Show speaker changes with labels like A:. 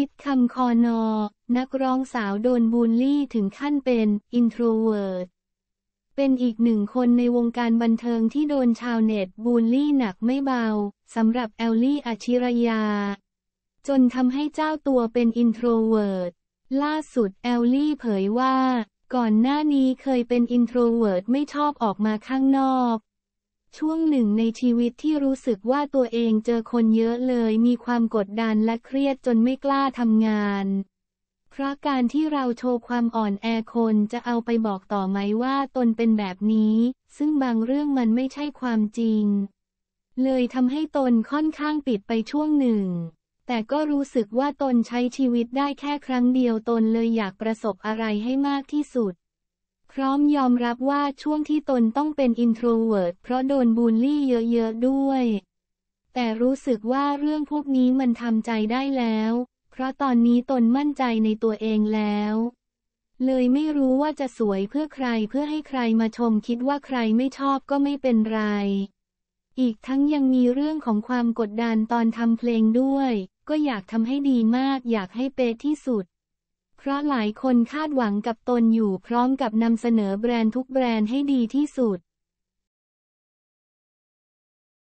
A: ทิดคำคอนอนักร้องสาวโดนบูลลี่ถึงขั้นเป็นอินโทรเวิร์ดเป็นอีกหนึ่งคนในวงการบันเทิงที่โดนชาวเน็ตบูลลี่หนักไม่เบาสำหรับแอลลี่อชิรยา จนทำให้เจ้าตัวเป็นอินโทรเวิร์ดล่าสุดแอลลี่เผยว่าก่อนหน้านี้เคยเป็นอินโทรเวิร์ดไม่ชอบออกมาข้างนอกช่วงหนึ่งในชีวิตที่รู้สึกว่าตัวเองเจอคนเยอะเลยมีความกดดันและเครียดจนไม่กล้าทำงาน เพราะการที่เราโชว์ความอ่อนแอคนจะเอาไปบอกต่อไหมว่าตนเป็นแบบนี้ซึ่งบางเรื่องมันไม่ใช่ความจริง เลยทำให้ตนค่อนข้างปิดไปช่วงหนึ่ง แต่ก็รู้สึกว่าตนใช้ชีวิตได้แค่ครั้งเดียวตนเลยอยากประสบอะไรให้มากที่สุดพร้อมยอมรับว่าช่วงที่ตนต้องเป็นอินโทรเวิร์ตเพราะโดนบูลลี่เยอะๆ ด้วย แต่รู้สึกว่าเรื่องพวกนี้มันทำใจได้แล้ว เพราะตอนนี้ตนมั่นใจในตัวเองแล้ว เลยไม่รู้ว่าจะสวยเพื่อใครเพื่อให้ใครมาชมคิดว่าใครไม่ชอบก็ไม่เป็นไร อีกทั้งยังมีเรื่องของความกดดันตอนทำเพลงด้วย ก็อยากทำให้ดีมากอยากให้เป๊ะที่สุดเพราะหลายคนคาดหวังกับตนอยู่พร้อมกับนำเสนอแบรนด์ทุกแบรนด์ให้ดีที่สุด